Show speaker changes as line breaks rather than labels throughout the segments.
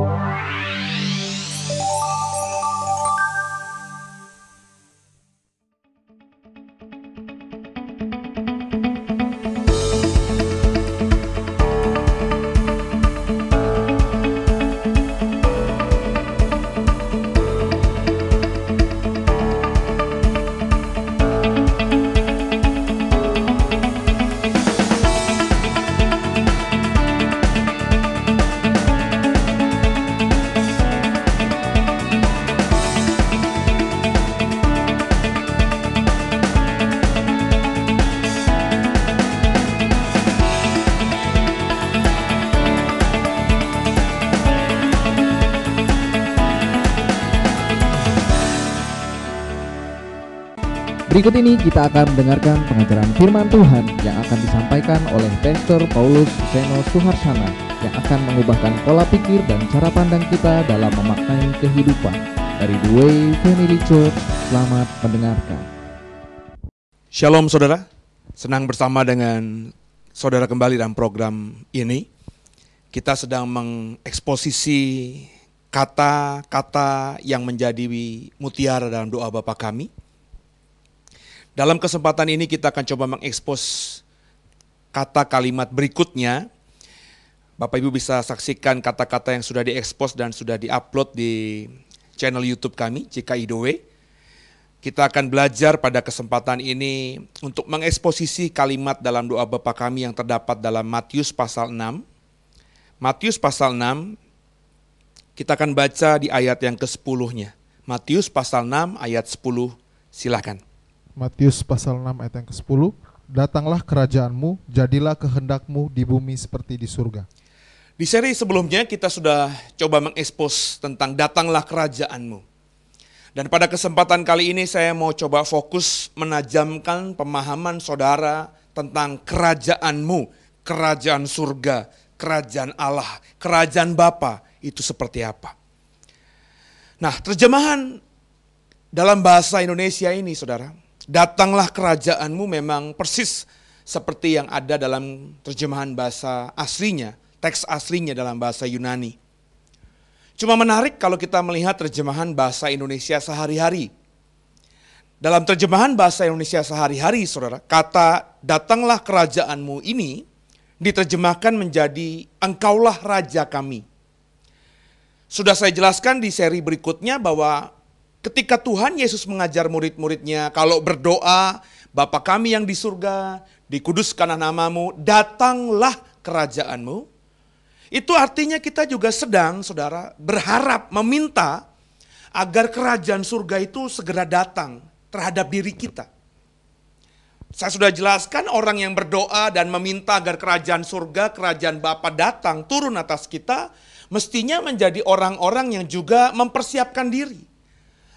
Wow. Berikut ini kita akan mendengarkan pengajaran firman Tuhan yang akan disampaikan oleh Pastor Paulus Seno Suharsana yang akan mengubahkan pola pikir dan cara pandang kita dalam memaknai kehidupan. Dari The Way Family Church, selamat mendengarkan.
Shalom saudara, senang bersama dengan saudara kembali dalam program ini. Kita sedang mengeksposisi kata-kata yang menjadi mutiara dalam doa Bapa kami. Dalam kesempatan ini kita akan coba mengekspos kata kalimat berikutnya. Bapak Ibu bisa saksikan kata-kata yang sudah diekspos dan sudah diupload di channel YouTube kami, Cika Idowe. Kita akan belajar pada kesempatan ini untuk mengeksposisi kalimat dalam doa Bapa kami yang terdapat dalam Matius pasal 6. Matius pasal 6, kita akan baca di ayat yang ke-10-nya. Matius pasal 6 ayat 10, silakan.
Matius pasal 6 ayat yang ke-10, datanglah kerajaanmu, jadilah kehendakmu di bumi seperti di surga.
Di seri sebelumnya kita sudah coba mengekspos tentang datanglah kerajaanmu. Dan pada kesempatan kali ini saya mau coba fokus menajamkan pemahaman saudara tentang kerajaanmu, kerajaan surga, kerajaan Allah, kerajaan Bapa itu seperti apa. Nah, terjemahan dalam bahasa Indonesia ini, saudara, Datanglah kerajaanmu memang persis seperti yang ada dalam terjemahan bahasa aslinya, teks aslinya dalam bahasa Yunani. Cuma menarik kalau kita melihat terjemahan bahasa Indonesia sehari-hari. Dalam terjemahan bahasa Indonesia sehari-hari, saudara, kata "datanglah kerajaanmu" ini diterjemahkan menjadi "engkaulah raja kami". Sudah saya jelaskan di seri berikutnya bahwa Ketika Tuhan Yesus mengajar murid-muridnya, kalau berdoa, Bapa kami yang di surga, dikuduskanlah namamu, datanglah kerajaanmu. Itu artinya kita juga sedang, saudara, berharap, meminta agar kerajaan surga itu segera datang terhadap diri kita. Saya sudah jelaskan orang yang berdoa dan meminta agar kerajaan surga, kerajaan Bapa datang turun atas kita, mestinya menjadi orang-orang yang juga mempersiapkan diri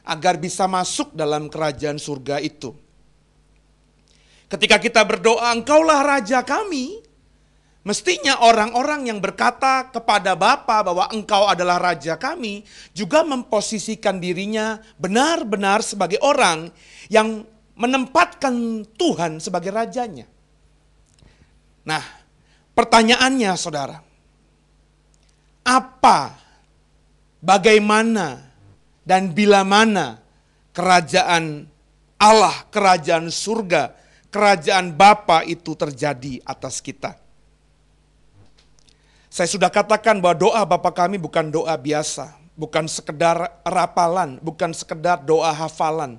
agar bisa masuk dalam kerajaan surga itu. Ketika kita berdoa, "Engkaulah raja kami," Mestinya orang-orang yang berkata kepada Bapa bahwa engkau adalah raja kami juga memposisikan dirinya benar-benar sebagai orang yang menempatkan Tuhan sebagai rajanya. Nah, pertanyaannya Saudara, apa bagaimana dan bila mana kerajaan Allah, kerajaan surga, kerajaan Bapa itu terjadi atas kita. Saya sudah katakan bahwa doa Bapa kami bukan doa biasa, bukan sekedar rapalan, bukan sekedar doa hafalan.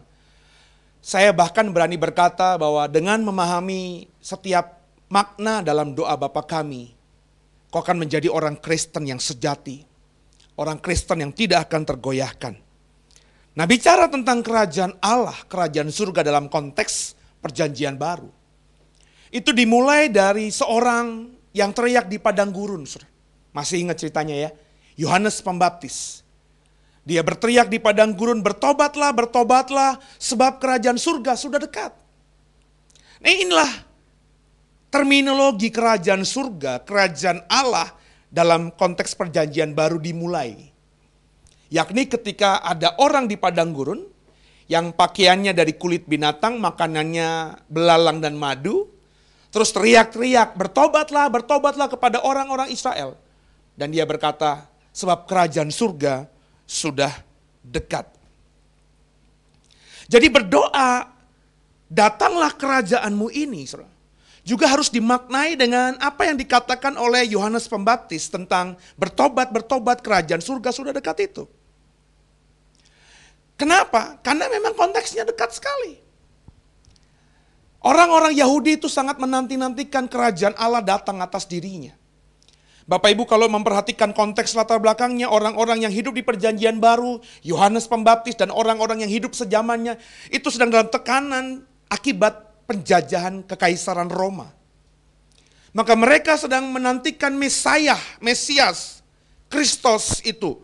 Saya bahkan berani berkata bahwa dengan memahami setiap makna dalam doa Bapa kami, kau akan menjadi orang Kristen yang sejati, orang Kristen yang tidak akan tergoyahkan. Nah bicara tentang kerajaan Allah, kerajaan surga dalam konteks perjanjian baru. Itu dimulai dari seorang yang teriak di padang gurun. Masih ingat ceritanya ya. Yohanes Pembaptis. Dia berteriak di padang gurun, bertobatlah, bertobatlah, sebab kerajaan surga sudah dekat. Nah inilah terminologi kerajaan surga, kerajaan Allah dalam konteks perjanjian baru dimulai. Yakni ketika ada orang di padang gurun yang pakaiannya dari kulit binatang, makanannya belalang dan madu, terus teriak-teriak, bertobatlah, bertobatlah kepada orang-orang Israel. Dan dia berkata, sebab kerajaan surga sudah dekat. Jadi berdoa, datanglah kerajaanmu ini, juga harus dimaknai dengan apa yang dikatakan oleh Yohanes Pembaptis tentang bertobat, bertobat, kerajaan surga sudah dekat itu. Kenapa? Karena memang konteksnya dekat sekali. Orang-orang Yahudi itu sangat menanti-nantikan kerajaan Allah datang atas dirinya. Bapak Ibu kalau memperhatikan konteks latar belakangnya orang-orang yang hidup di perjanjian baru, Yohanes Pembaptis dan orang-orang yang hidup sejamannya itu sedang dalam tekanan akibat penjajahan kekaisaran Roma. Maka mereka sedang menantikan Mesiah, Mesias, Kristus itu.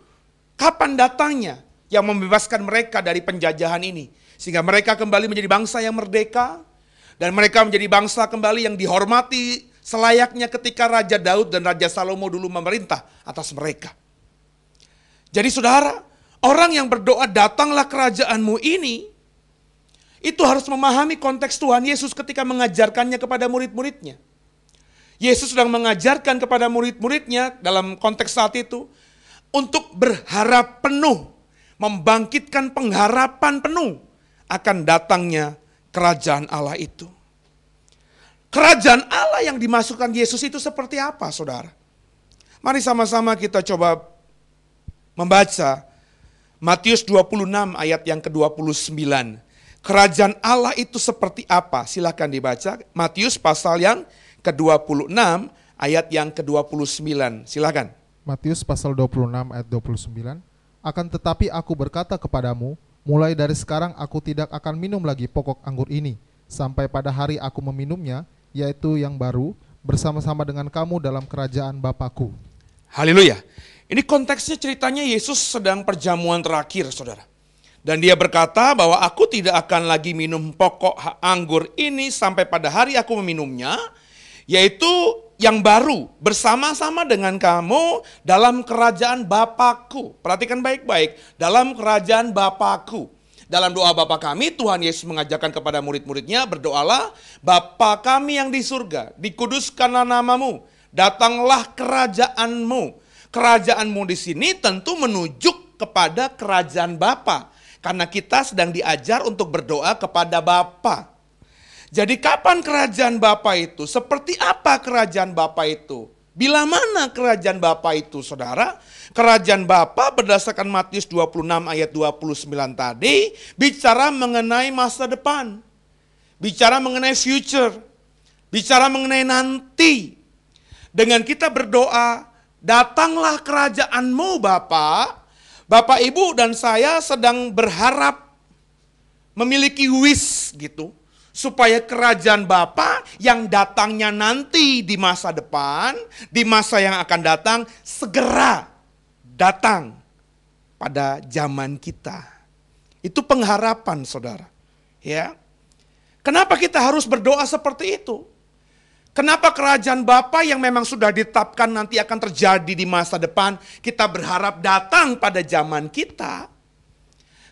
Kapan datangnya? yang membebaskan mereka dari penjajahan ini. Sehingga mereka kembali menjadi bangsa yang merdeka, dan mereka menjadi bangsa kembali yang dihormati selayaknya ketika Raja Daud dan Raja Salomo dulu memerintah atas mereka. Jadi saudara, orang yang berdoa datanglah kerajaanmu ini, itu harus memahami konteks Tuhan Yesus ketika mengajarkannya kepada murid-muridnya. Yesus sedang mengajarkan kepada murid-muridnya dalam konteks saat itu untuk berharap penuh membangkitkan pengharapan penuh akan datangnya kerajaan Allah itu. Kerajaan Allah yang dimasukkan Yesus itu seperti apa, saudara? Mari sama-sama kita coba membaca Matius 26 ayat yang ke-29. Kerajaan Allah itu seperti apa? Silahkan dibaca. Matius pasal yang ke-26 ayat yang ke-29. Silahkan.
Matius pasal 26 ayat 29. Akan tetapi aku berkata kepadamu, mulai dari sekarang aku tidak akan minum lagi pokok anggur ini, sampai pada hari aku meminumnya, yaitu yang baru, bersama-sama dengan kamu dalam kerajaan Bapakku. Haleluya. Ini konteksnya
ceritanya Yesus sedang perjamuan terakhir, saudara. Dan dia berkata bahwa aku tidak akan lagi minum pokok anggur ini sampai pada hari aku meminumnya, yaitu yang baru bersama-sama dengan kamu dalam kerajaan Bapakku. Perhatikan baik-baik, dalam kerajaan Bapakku. Dalam doa Bapa kami, Tuhan Yesus mengajarkan kepada murid-muridnya, berdoalah, Bapa kami yang di surga, dikuduskanlah namamu, datanglah kerajaanmu. Kerajaanmu di sini tentu menunjuk kepada kerajaan Bapa. Karena kita sedang diajar untuk berdoa kepada Bapa. Jadi kapan kerajaan Bapa itu? Seperti apa kerajaan Bapa itu? Bila mana kerajaan Bapa itu, Saudara? Kerajaan Bapa berdasarkan Matius 26 ayat 29 tadi bicara mengenai masa depan. Bicara mengenai future. Bicara mengenai nanti. Dengan kita berdoa, datanglah kerajaanmu Bapa. Bapak, Ibu, dan saya sedang berharap memiliki wish gitu supaya kerajaan Bapa yang datangnya nanti di masa depan, di masa yang akan datang segera datang pada zaman kita. Itu pengharapan Saudara. Ya. Kenapa kita harus berdoa seperti itu? Kenapa kerajaan Bapa yang memang sudah ditetapkan nanti akan terjadi di masa depan, kita berharap datang pada zaman kita?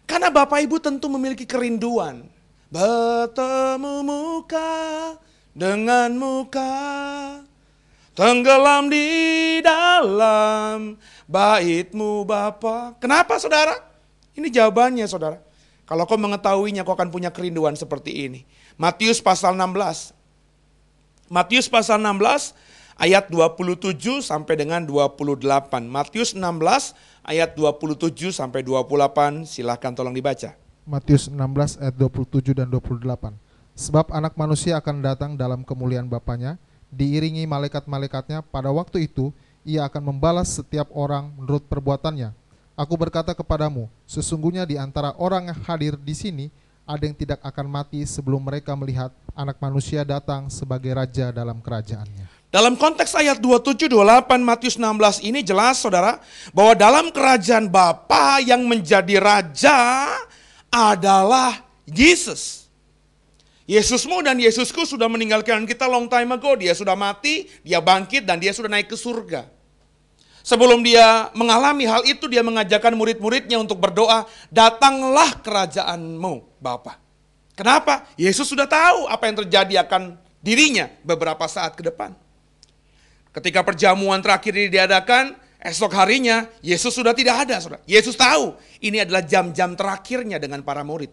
Karena Bapak Ibu tentu memiliki kerinduan Bertemu muka dengan muka Tenggelam di dalam baitmu Bapa. Kenapa saudara? Ini jawabannya saudara. Kalau kau mengetahuinya kau akan punya kerinduan seperti ini. Matius pasal 16. Matius pasal 16 ayat 27 sampai dengan 28. Matius 16 ayat 27 sampai 28 silahkan tolong dibaca.
Matius 16 ayat 27 dan 28. Sebab anak manusia akan datang dalam kemuliaan Bapaknya, diiringi malaikat-malaikatnya, pada waktu itu ia akan membalas setiap orang menurut perbuatannya. Aku berkata kepadamu, sesungguhnya di antara orang yang hadir di sini, ada yang tidak akan mati sebelum mereka melihat anak manusia datang sebagai raja dalam kerajaannya.
Dalam konteks ayat 27-28 Matius 16 ini jelas saudara, bahwa dalam kerajaan Bapa yang menjadi raja, adalah Yesus, Yesusmu dan Yesusku sudah meninggalkan kita long time ago. Dia sudah mati, dia bangkit, dan dia sudah naik ke surga. Sebelum dia mengalami hal itu, dia mengajarkan murid-muridnya untuk berdoa, datanglah kerajaanmu, Bapa. Kenapa? Yesus sudah tahu apa yang terjadi akan dirinya beberapa saat ke depan. Ketika perjamuan terakhir ini diadakan, Esok harinya Yesus sudah tidak ada, Saudara. Yesus tahu ini adalah jam-jam terakhirnya dengan para murid.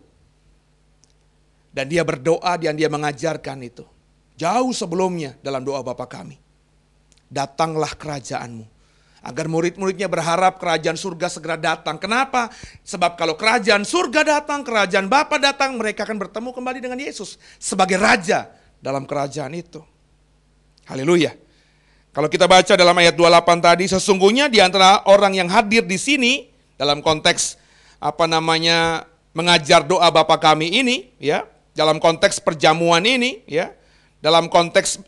Dan dia berdoa dan dia mengajarkan itu. Jauh sebelumnya dalam doa Bapa kami. Datanglah kerajaanmu. Agar murid-muridnya berharap kerajaan surga segera datang. Kenapa? Sebab kalau kerajaan surga datang, kerajaan Bapa datang, mereka akan bertemu kembali dengan Yesus. Sebagai raja dalam kerajaan itu. Haleluya. Kalau kita baca dalam ayat 28 tadi, sesungguhnya di antara orang yang hadir di sini dalam konteks apa namanya mengajar doa Bapa kami ini, ya, dalam konteks perjamuan ini, ya, dalam konteks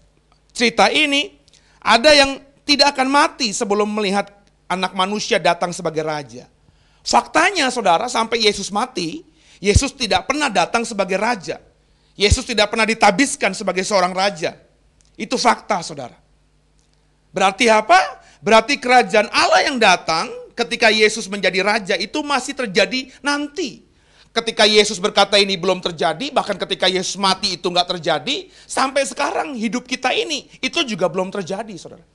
cerita ini, ada yang tidak akan mati sebelum melihat anak manusia datang sebagai raja. Faktanya saudara, sampai Yesus mati, Yesus tidak pernah datang sebagai raja. Yesus tidak pernah ditabiskan sebagai seorang raja. Itu fakta saudara. Berarti apa? Berarti kerajaan Allah yang datang ketika Yesus menjadi raja itu masih terjadi nanti. Ketika Yesus berkata ini belum terjadi, bahkan ketika Yesus mati itu nggak terjadi, sampai sekarang hidup kita ini itu juga belum terjadi, saudara.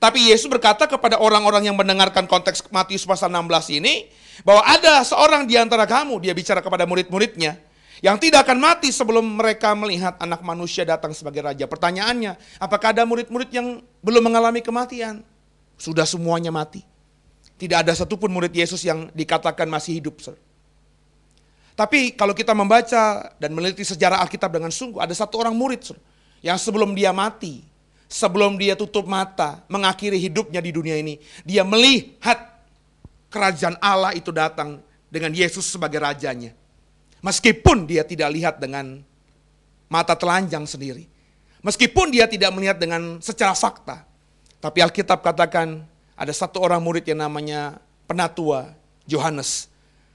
Tapi Yesus berkata kepada orang-orang yang mendengarkan konteks Matius pasal 16 ini, bahwa ada seorang di antara kamu, dia bicara kepada murid-muridnya, yang tidak akan mati sebelum mereka melihat anak manusia datang sebagai raja. Pertanyaannya, apakah ada murid-murid yang belum mengalami kematian? Sudah semuanya mati. Tidak ada satupun murid Yesus yang dikatakan masih hidup. Sir. Tapi kalau kita membaca dan meneliti sejarah Alkitab dengan sungguh, ada satu orang murid sir, yang sebelum dia mati, sebelum dia tutup mata, mengakhiri hidupnya di dunia ini, dia melihat kerajaan Allah itu datang dengan Yesus sebagai rajanya. Meskipun dia tidak lihat dengan mata telanjang sendiri. Meskipun dia tidak melihat dengan secara fakta. Tapi Alkitab katakan ada satu orang murid yang namanya penatua Yohanes.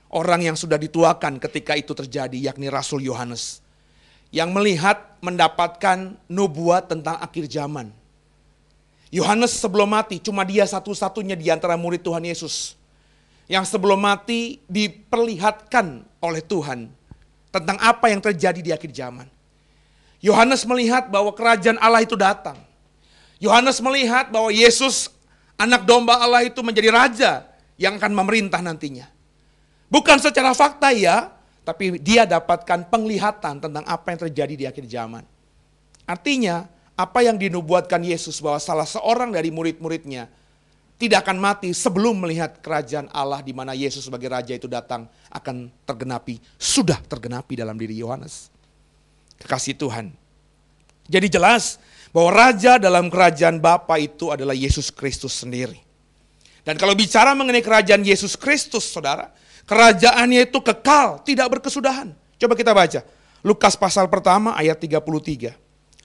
Orang yang sudah dituakan ketika itu terjadi yakni Rasul Yohanes. Yang melihat mendapatkan nubuat tentang akhir zaman. Yohanes sebelum mati cuma dia satu-satunya di antara murid Tuhan Yesus. Yang sebelum mati diperlihatkan oleh Tuhan tentang apa yang terjadi di akhir zaman. Yohanes melihat bahwa kerajaan Allah itu datang. Yohanes melihat bahwa Yesus anak domba Allah itu menjadi raja yang akan memerintah nantinya. Bukan secara fakta ya, tapi dia dapatkan penglihatan tentang apa yang terjadi di akhir zaman. Artinya, apa yang dinubuatkan Yesus bahwa salah seorang dari murid-muridnya tidak akan mati sebelum melihat kerajaan Allah di mana Yesus sebagai raja itu datang akan tergenapi, sudah tergenapi dalam diri Yohanes. Kekasih Tuhan. Jadi jelas bahwa raja dalam kerajaan Bapa itu adalah Yesus Kristus sendiri. Dan kalau bicara mengenai kerajaan Yesus Kristus, Saudara, kerajaannya itu kekal, tidak berkesudahan. Coba kita baca. Lukas pasal pertama ayat 33.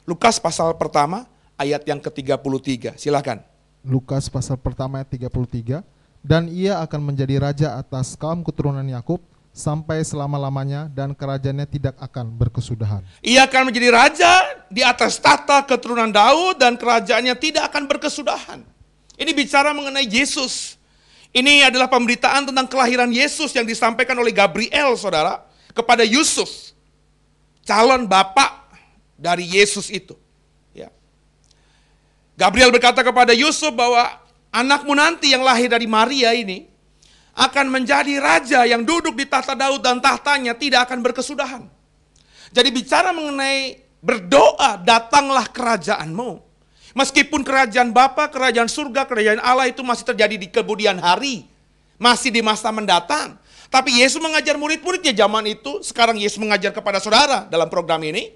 Lukas pasal pertama ayat yang ke-33. Silahkan.
Lukas pasal pertama ayat 33 dan ia akan menjadi raja atas kaum keturunan Yakub sampai selama-lamanya dan kerajaannya tidak akan berkesudahan.
Ia akan menjadi raja di atas tata keturunan Daud dan kerajaannya tidak akan berkesudahan. Ini bicara mengenai Yesus. Ini adalah pemberitaan tentang kelahiran Yesus yang disampaikan oleh Gabriel, saudara, kepada Yusuf, calon bapak dari Yesus itu. Gabriel berkata kepada Yusuf bahwa anakmu nanti yang lahir dari Maria ini akan menjadi raja yang duduk di tahta Daud dan tahtanya tidak akan berkesudahan. Jadi bicara mengenai berdoa, datanglah kerajaanmu. Meskipun kerajaan Bapa, kerajaan surga, kerajaan Allah itu masih terjadi di kemudian hari, masih di masa mendatang. Tapi Yesus mengajar murid-muridnya zaman itu, sekarang Yesus mengajar kepada saudara dalam program ini,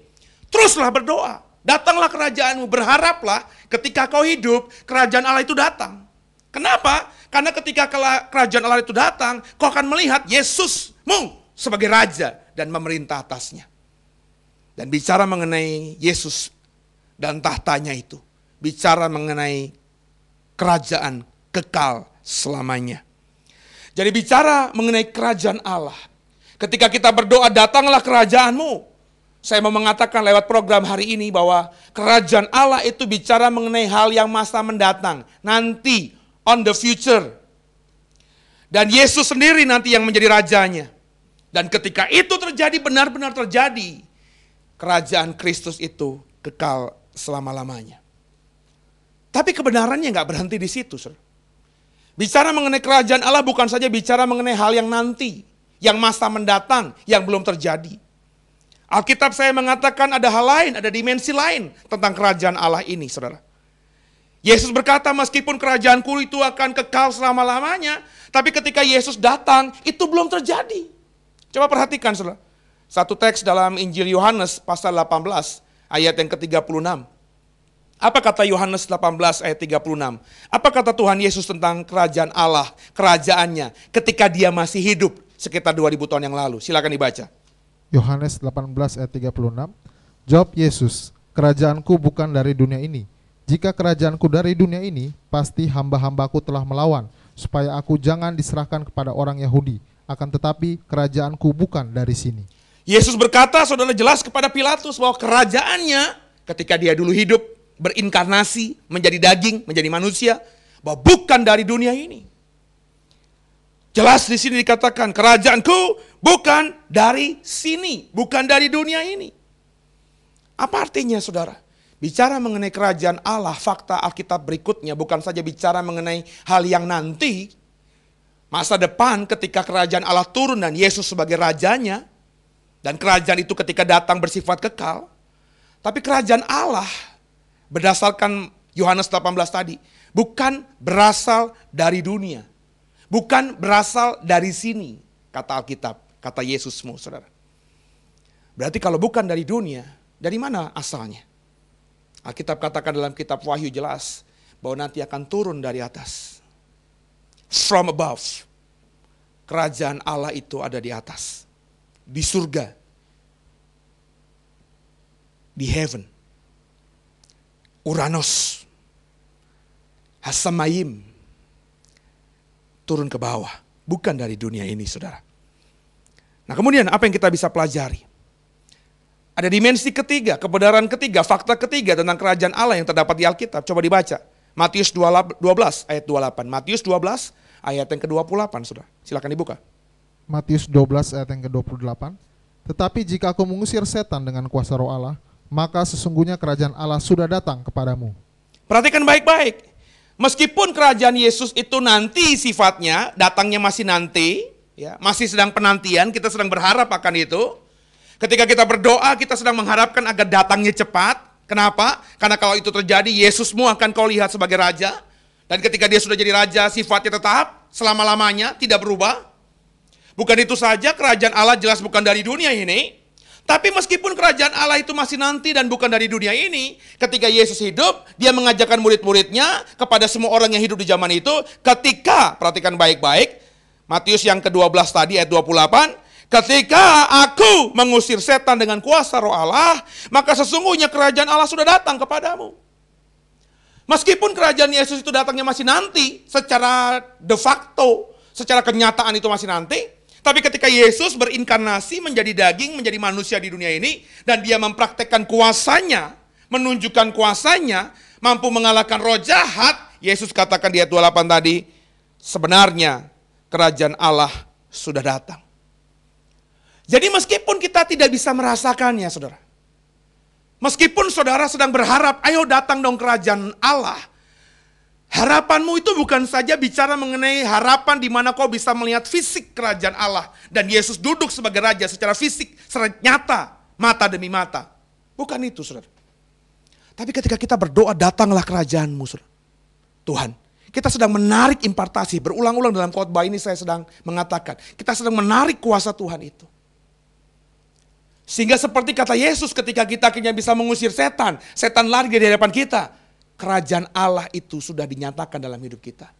teruslah berdoa. Datanglah kerajaanmu, berharaplah ketika kau hidup, kerajaan Allah itu datang. Kenapa? Karena ketika kerajaan Allah itu datang, kau akan melihat Yesusmu sebagai raja dan memerintah atasnya. Dan bicara mengenai Yesus dan tahtanya itu, bicara mengenai kerajaan kekal selamanya. Jadi bicara mengenai kerajaan Allah. Ketika kita berdoa, datanglah kerajaanmu. Saya mau mengatakan lewat program hari ini bahwa kerajaan Allah itu bicara mengenai hal yang masa mendatang. Nanti, on the future. Dan Yesus sendiri nanti yang menjadi rajanya. Dan ketika itu terjadi, benar-benar terjadi. Kerajaan Kristus itu kekal selama-lamanya. Tapi kebenarannya nggak berhenti di situ. Sir. Bicara mengenai kerajaan Allah bukan saja bicara mengenai hal yang nanti, yang masa mendatang, yang belum terjadi Alkitab saya mengatakan ada hal lain, ada dimensi lain tentang kerajaan Allah ini, saudara. Yesus berkata, meskipun kerajaanku itu akan kekal selama-lamanya, tapi ketika Yesus datang, itu belum terjadi. Coba perhatikan, saudara. Satu teks dalam Injil Yohanes pasal 18 ayat yang ke-36. Apa kata Yohanes 18 ayat 36? Apa kata Tuhan Yesus tentang kerajaan Allah, kerajaannya ketika dia masih hidup sekitar 2000 tahun yang lalu? Silakan dibaca.
Yohanes 18 ayat 36. Jawab Yesus, "Kerajaanku bukan dari dunia ini. Jika kerajaanku dari dunia ini, pasti hamba-hambaku telah melawan, supaya aku jangan diserahkan kepada orang Yahudi. Akan tetapi kerajaanku bukan dari sini." Yesus berkata,
saudara jelas kepada Pilatus bahwa kerajaannya ketika dia dulu hidup berinkarnasi, menjadi daging, menjadi manusia, bahwa bukan dari dunia ini. Jelas di sini dikatakan kerajaanku bukan dari sini, bukan dari dunia ini. Apa artinya saudara? Bicara mengenai kerajaan Allah, fakta Alkitab berikutnya bukan saja bicara mengenai hal yang nanti, masa depan ketika kerajaan Allah turun dan Yesus sebagai rajanya, dan kerajaan itu ketika datang bersifat kekal, tapi kerajaan Allah berdasarkan Yohanes 18 tadi, bukan berasal dari dunia, bukan berasal dari sini, kata Alkitab kata Yesusmu, saudara. Berarti kalau bukan dari dunia, dari mana asalnya? Alkitab katakan dalam kitab Wahyu jelas bahwa nanti akan turun dari atas. From above. Kerajaan Allah itu ada di atas. Di surga. Di heaven. Uranus. Hasamayim. Turun ke bawah. Bukan dari dunia ini saudara. Nah kemudian apa yang kita bisa pelajari? Ada dimensi ketiga, kebenaran ketiga, fakta ketiga tentang kerajaan Allah yang terdapat di Alkitab. Coba dibaca. Matius 12 ayat 28. Matius 12 ayat yang ke-28, sudah. Silahkan dibuka.
Matius 12 ayat yang ke-28. Tetapi jika aku mengusir setan dengan kuasa roh Allah, maka sesungguhnya kerajaan Allah sudah datang kepadamu.
Perhatikan baik-baik. Meskipun kerajaan Yesus itu nanti sifatnya, datangnya masih nanti, Ya, masih sedang penantian, kita sedang berharap akan itu. Ketika kita berdoa, kita sedang mengharapkan agar datangnya cepat. Kenapa? Karena kalau itu terjadi, Yesusmu akan kau lihat sebagai raja. Dan ketika dia sudah jadi raja, sifatnya tetap selama-lamanya tidak berubah. Bukan itu saja, kerajaan Allah jelas bukan dari dunia ini. Tapi meskipun kerajaan Allah itu masih nanti dan bukan dari dunia ini, ketika Yesus hidup, dia mengajarkan murid-muridnya kepada semua orang yang hidup di zaman itu, ketika, perhatikan baik-baik, Matius yang ke-12 tadi ayat 28, Ketika aku mengusir setan dengan kuasa roh Allah, maka sesungguhnya kerajaan Allah sudah datang kepadamu. Meskipun kerajaan Yesus itu datangnya masih nanti, secara de facto, secara kenyataan itu masih nanti, tapi ketika Yesus berinkarnasi menjadi daging, menjadi manusia di dunia ini, dan dia mempraktekkan kuasanya, menunjukkan kuasanya, mampu mengalahkan roh jahat, Yesus katakan di ayat 28 tadi, sebenarnya kerajaan Allah sudah datang. Jadi meskipun kita tidak bisa merasakannya saudara. Meskipun saudara sedang berharap, ayo datang dong kerajaan Allah. Harapanmu itu bukan saja bicara mengenai harapan di mana kau bisa melihat fisik kerajaan Allah. Dan Yesus duduk sebagai raja secara fisik, secara nyata, mata demi mata. Bukan itu saudara. Tapi ketika kita berdoa, datanglah kerajaanmu saudara. Tuhan, kita sedang menarik impartasi. Berulang-ulang dalam khotbah ini saya sedang mengatakan. Kita sedang menarik kuasa Tuhan itu. Sehingga seperti kata Yesus ketika kita akhirnya bisa mengusir setan. Setan lari dari hadapan kita. Kerajaan Allah itu sudah dinyatakan dalam hidup kita.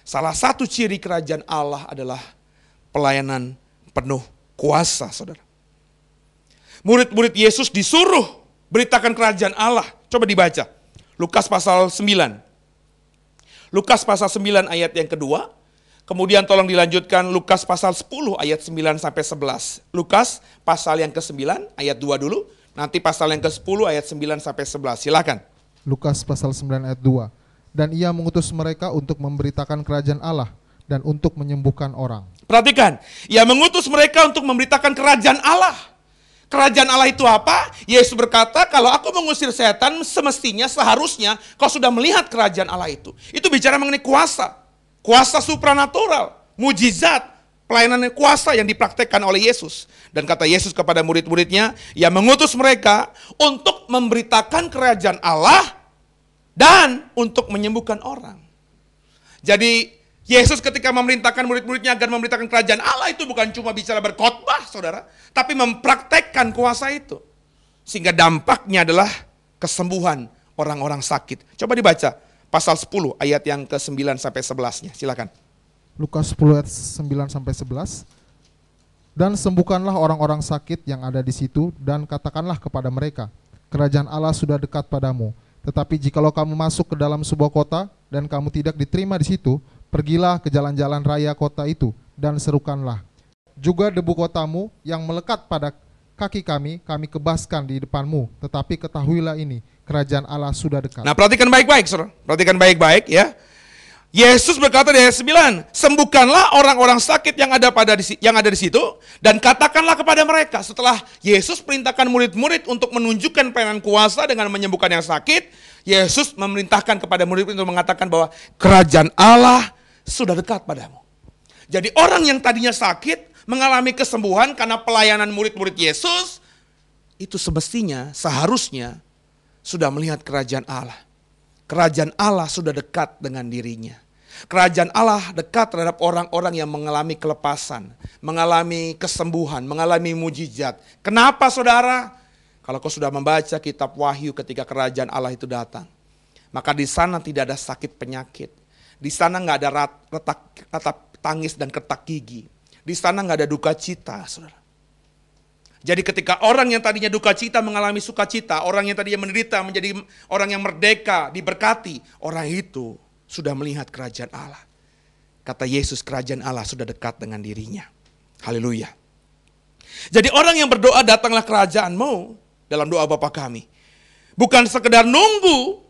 Salah satu ciri kerajaan Allah adalah pelayanan penuh kuasa saudara. Murid-murid Yesus disuruh beritakan kerajaan Allah. Coba dibaca. Lukas pasal 9 Lukas pasal 9 ayat yang kedua. Kemudian tolong dilanjutkan Lukas pasal 10 ayat 9 sampai 11. Lukas pasal yang ke-9 ayat 2 dulu. Nanti pasal yang ke-10 ayat 9 sampai 11. Silakan.
Lukas pasal 9 ayat 2. Dan ia mengutus mereka untuk memberitakan kerajaan Allah dan untuk menyembuhkan orang.
Perhatikan, ia mengutus mereka untuk memberitakan kerajaan Allah Kerajaan Allah itu apa? Yesus berkata, kalau aku mengusir setan, semestinya, seharusnya kau sudah melihat kerajaan Allah itu. Itu bicara mengenai kuasa. Kuasa supranatural, mujizat, pelayanan kuasa yang dipraktekkan oleh Yesus. Dan kata Yesus kepada murid-muridnya, ia mengutus mereka untuk memberitakan kerajaan Allah dan untuk menyembuhkan orang. Jadi Yesus ketika memerintahkan murid-muridnya agar memberitakan kerajaan Allah itu bukan cuma bicara berkhotbah, saudara, tapi mempraktekkan kuasa itu. Sehingga dampaknya adalah kesembuhan orang-orang sakit. Coba dibaca pasal 10 ayat yang ke-9 sampai 11-nya. Silakan.
Lukas 10 ayat 9 sampai 11. Dan sembuhkanlah orang-orang sakit yang ada di situ dan katakanlah kepada mereka, kerajaan Allah sudah dekat padamu. Tetapi jikalau kamu masuk ke dalam sebuah kota dan kamu tidak diterima di situ, Pergilah ke jalan-jalan raya kota itu dan serukanlah. Juga debu kotamu yang melekat pada kaki kami, kami kebaskan di depanmu. Tetapi ketahuilah ini, kerajaan Allah sudah dekat. Nah perhatikan baik-baik,
saudara. Perhatikan baik-baik ya. Yesus berkata di ayat 9, sembuhkanlah orang-orang sakit yang ada pada di, yang ada di situ dan katakanlah kepada mereka setelah Yesus perintahkan murid-murid untuk menunjukkan pelayanan kuasa dengan menyembuhkan yang sakit, Yesus memerintahkan kepada murid-murid untuk mengatakan bahwa kerajaan Allah sudah dekat padamu. Jadi orang yang tadinya sakit mengalami kesembuhan karena pelayanan murid-murid Yesus itu semestinya seharusnya sudah melihat kerajaan Allah. Kerajaan Allah sudah dekat dengan dirinya. Kerajaan Allah dekat terhadap orang-orang yang mengalami kelepasan, mengalami kesembuhan, mengalami mujizat. Kenapa saudara? Kalau kau sudah membaca kitab Wahyu ketika kerajaan Allah itu datang, maka di sana tidak ada sakit penyakit, di sana nggak ada rat, retak, retak, tangis dan kertak gigi. Di sana nggak ada duka cita, saudara. Jadi ketika orang yang tadinya duka cita mengalami sukacita, orang yang tadinya menderita menjadi orang yang merdeka, diberkati, orang itu sudah melihat kerajaan Allah. Kata Yesus, kerajaan Allah sudah dekat dengan dirinya. Haleluya. Jadi orang yang berdoa datanglah kerajaanmu dalam doa Bapa kami. Bukan sekedar nunggu,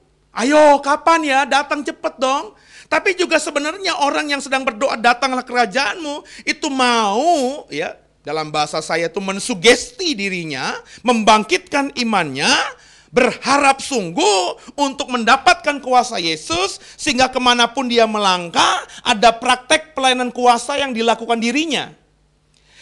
ayo kapan ya datang cepet dong. Tapi juga sebenarnya orang yang sedang berdoa datanglah kerajaanmu itu mau ya dalam bahasa saya itu mensugesti dirinya, membangkitkan imannya, berharap sungguh untuk mendapatkan kuasa Yesus sehingga kemanapun dia melangkah ada praktek pelayanan kuasa yang dilakukan dirinya.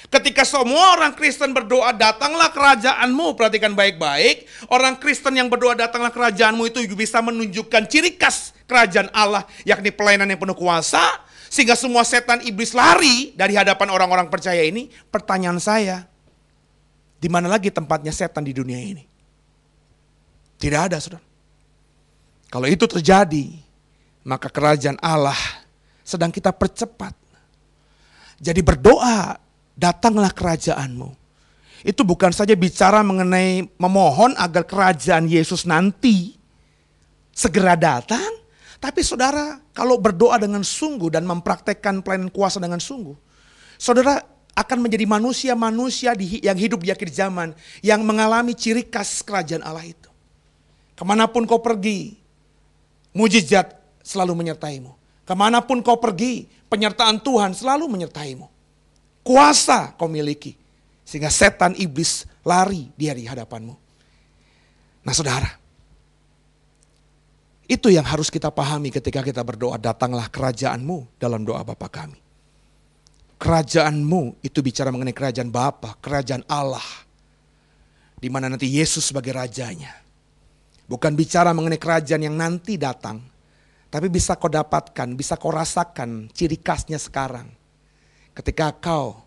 Ketika semua orang Kristen berdoa, datanglah kerajaanmu. Perhatikan baik-baik. Orang Kristen yang berdoa, datanglah kerajaanmu itu juga bisa menunjukkan ciri khas kerajaan Allah, yakni pelayanan yang penuh kuasa, sehingga semua setan iblis lari dari hadapan orang-orang percaya ini. Pertanyaan saya, di mana lagi tempatnya setan di dunia ini? Tidak ada, saudara. Kalau itu terjadi, maka kerajaan Allah sedang kita percepat. Jadi berdoa datanglah kerajaanmu. Itu bukan saja bicara mengenai memohon agar kerajaan Yesus nanti segera datang, tapi saudara kalau berdoa dengan sungguh dan mempraktekkan pelayanan kuasa dengan sungguh, saudara akan menjadi manusia-manusia yang hidup di akhir zaman yang mengalami ciri khas kerajaan Allah itu. Kemanapun kau pergi, mujizat selalu menyertaimu. Kemanapun kau pergi, penyertaan Tuhan selalu menyertaimu kuasa kau miliki. Sehingga setan iblis lari dia di hadapanmu. Nah saudara, itu yang harus kita pahami ketika kita berdoa, datanglah kerajaanmu dalam doa Bapa kami. Kerajaanmu itu bicara mengenai kerajaan Bapa, kerajaan Allah. Di mana nanti Yesus sebagai rajanya. Bukan bicara mengenai kerajaan yang nanti datang, tapi bisa kau dapatkan, bisa kau rasakan ciri khasnya sekarang ketika kau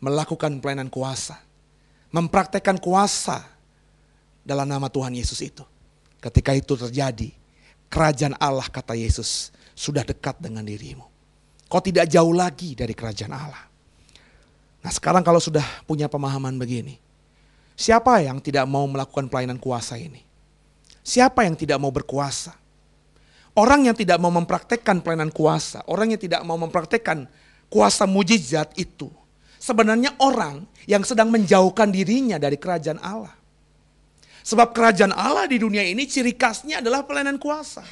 melakukan pelayanan kuasa, mempraktekkan kuasa dalam nama Tuhan Yesus itu. Ketika itu terjadi, kerajaan Allah kata Yesus sudah dekat dengan dirimu. Kau tidak jauh lagi dari kerajaan Allah. Nah sekarang kalau sudah punya pemahaman begini, siapa yang tidak mau melakukan pelayanan kuasa ini? Siapa yang tidak mau berkuasa? Orang yang tidak mau mempraktekkan pelayanan kuasa, orang yang tidak mau mempraktekkan kuasa mujizat itu sebenarnya orang yang sedang menjauhkan dirinya dari kerajaan Allah. Sebab kerajaan Allah di dunia ini ciri khasnya adalah pelayanan kuasa.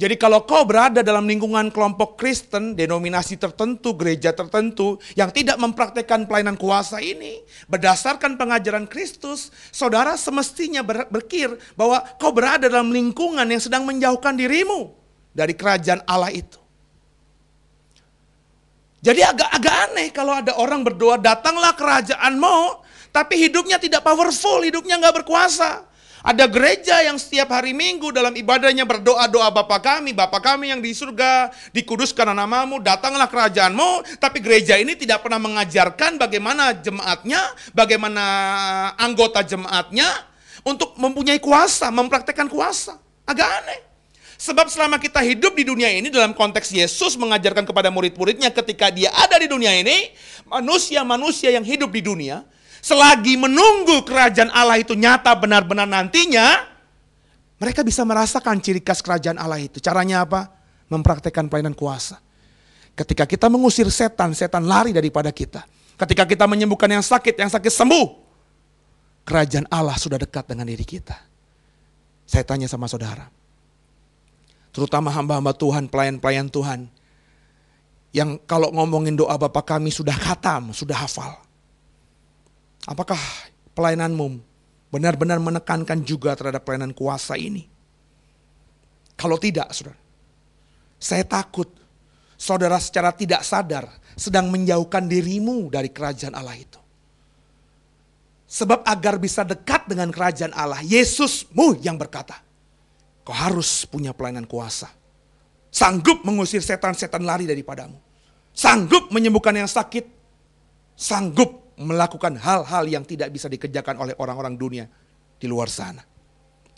Jadi kalau kau berada dalam lingkungan kelompok Kristen, denominasi tertentu, gereja tertentu yang tidak mempraktekkan pelayanan kuasa ini, berdasarkan pengajaran Kristus, saudara semestinya ber bahwa kau berada dalam lingkungan yang sedang menjauhkan dirimu dari kerajaan Allah itu. Jadi agak-agak aneh kalau ada orang berdoa, datanglah kerajaanmu, tapi hidupnya tidak powerful, hidupnya nggak berkuasa. Ada gereja yang setiap hari minggu dalam ibadahnya berdoa-doa Bapa kami, Bapa kami yang di surga, dikuduskan namamu, datanglah kerajaanmu, tapi gereja ini tidak pernah mengajarkan bagaimana jemaatnya, bagaimana eh, anggota jemaatnya untuk mempunyai kuasa, mempraktekkan kuasa. Agak aneh. Sebab selama kita hidup di dunia ini dalam konteks Yesus mengajarkan kepada murid-muridnya ketika dia ada di dunia ini, manusia-manusia yang hidup di dunia, selagi menunggu kerajaan Allah itu nyata benar-benar nantinya, mereka bisa merasakan ciri khas kerajaan Allah itu. Caranya apa? Mempraktekkan pelayanan kuasa. Ketika kita mengusir setan, setan lari daripada kita. Ketika kita menyembuhkan yang sakit, yang sakit sembuh. Kerajaan Allah sudah dekat dengan diri kita. Saya tanya sama saudara, terutama hamba-hamba Tuhan, pelayan-pelayan Tuhan. Yang kalau ngomongin doa bapak kami sudah khatam, sudah hafal. Apakah pelayananmu benar-benar menekankan juga terhadap pelayanan kuasa ini? Kalau tidak, saudara, saya takut saudara secara tidak sadar sedang menjauhkan dirimu dari kerajaan Allah itu. Sebab agar bisa dekat dengan kerajaan Allah, Yesusmu yang berkata, Kau harus punya pelayanan kuasa. Sanggup mengusir setan-setan lari daripadamu. Sanggup menyembuhkan yang sakit. Sanggup melakukan hal-hal yang tidak bisa dikerjakan oleh orang-orang dunia di luar sana.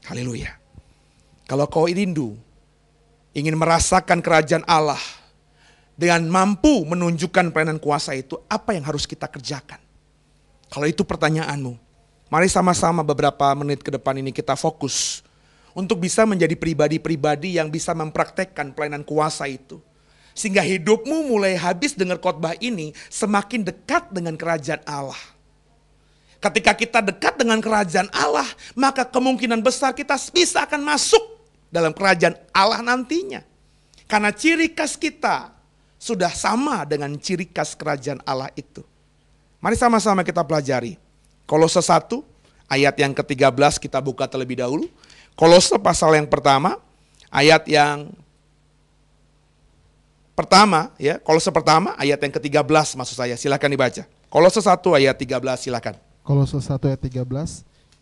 Haleluya. Kalau kau rindu, ingin merasakan kerajaan Allah, dengan mampu menunjukkan pelayanan kuasa itu, apa yang harus kita kerjakan? Kalau itu pertanyaanmu, mari sama-sama beberapa menit ke depan ini kita fokus untuk bisa menjadi pribadi-pribadi yang bisa mempraktekkan pelayanan kuasa itu. Sehingga hidupmu mulai habis dengar khotbah ini semakin dekat dengan kerajaan Allah. Ketika kita dekat dengan kerajaan Allah, maka kemungkinan besar kita bisa akan masuk dalam kerajaan Allah nantinya. Karena ciri khas kita sudah sama dengan ciri khas kerajaan Allah itu. Mari sama-sama kita pelajari. Kolose 1 ayat yang ke-13 kita buka terlebih dahulu. Kolose pasal yang pertama, ayat yang pertama ya, Kolose pertama ayat yang ke-13 maksud saya. Silakan dibaca. Kolose 1 ayat 13 silakan.
Kolose 1 ayat 13.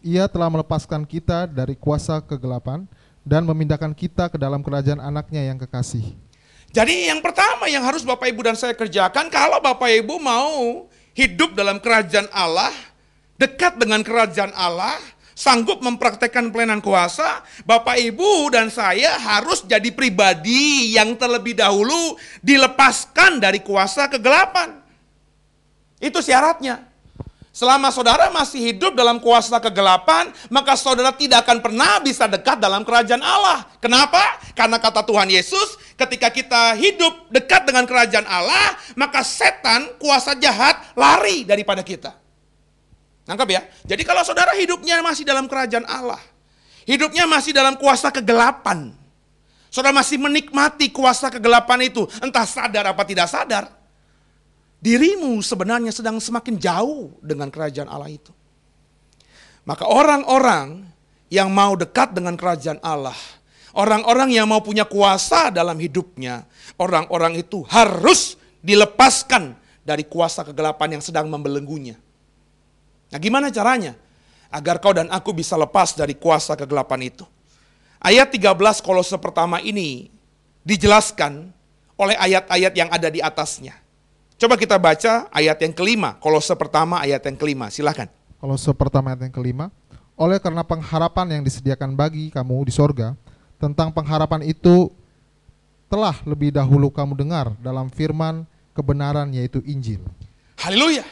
Ia telah melepaskan kita dari kuasa kegelapan dan memindahkan kita ke dalam kerajaan anaknya yang kekasih.
Jadi yang pertama yang harus Bapak Ibu dan saya kerjakan kalau Bapak Ibu mau hidup dalam kerajaan Allah, dekat dengan kerajaan Allah, sanggup mempraktekkan pelayanan kuasa, Bapak Ibu dan saya harus jadi pribadi yang terlebih dahulu dilepaskan dari kuasa kegelapan. Itu syaratnya. Selama saudara masih hidup dalam kuasa kegelapan, maka saudara tidak akan pernah bisa dekat dalam kerajaan Allah. Kenapa? Karena kata Tuhan Yesus, ketika kita hidup dekat dengan kerajaan Allah, maka setan, kuasa jahat, lari daripada kita. Nangkap ya? Jadi kalau saudara hidupnya masih dalam kerajaan Allah, hidupnya masih dalam kuasa kegelapan, saudara masih menikmati kuasa kegelapan itu, entah sadar apa tidak sadar, dirimu sebenarnya sedang semakin jauh dengan kerajaan Allah itu. Maka orang-orang yang mau dekat dengan kerajaan Allah, orang-orang yang mau punya kuasa dalam hidupnya, orang-orang itu harus dilepaskan dari kuasa kegelapan yang sedang membelenggunya. Nah gimana caranya? Agar kau dan aku bisa lepas dari kuasa kegelapan itu. Ayat 13 kolose pertama ini dijelaskan oleh ayat-ayat yang ada di atasnya. Coba kita baca ayat yang kelima, kolose pertama ayat yang kelima, silahkan.
Kolose pertama ayat yang kelima, oleh karena pengharapan yang disediakan bagi kamu di sorga, tentang pengharapan itu telah lebih dahulu kamu dengar dalam firman kebenaran yaitu Injil.
Haleluya.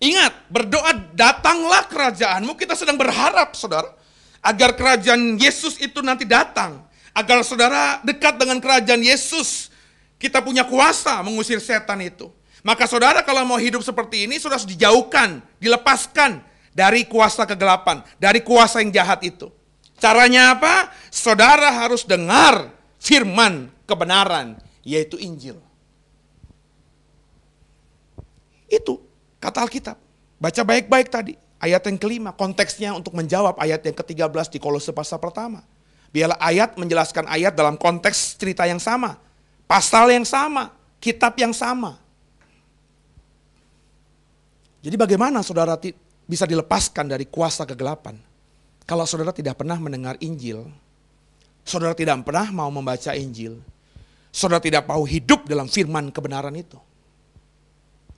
Ingat, berdoa datanglah kerajaanmu. Kita sedang berharap, saudara, agar kerajaan Yesus itu nanti datang. Agar saudara dekat dengan kerajaan Yesus. Kita punya kuasa mengusir setan itu. Maka saudara kalau mau hidup seperti ini, sudah harus dijauhkan, dilepaskan dari kuasa kegelapan, dari kuasa yang jahat itu. Caranya apa? Saudara harus dengar firman kebenaran, yaitu Injil. Itu Kata Alkitab, baca baik-baik tadi. Ayat yang kelima, konteksnya untuk menjawab ayat yang ke-13 di kolose pasal pertama. Biarlah ayat menjelaskan ayat dalam konteks cerita yang sama. Pasal yang sama, kitab yang sama. Jadi bagaimana saudara bisa dilepaskan dari kuasa kegelapan? Kalau saudara tidak pernah mendengar Injil, saudara tidak pernah mau membaca Injil, saudara tidak mau hidup dalam firman kebenaran itu.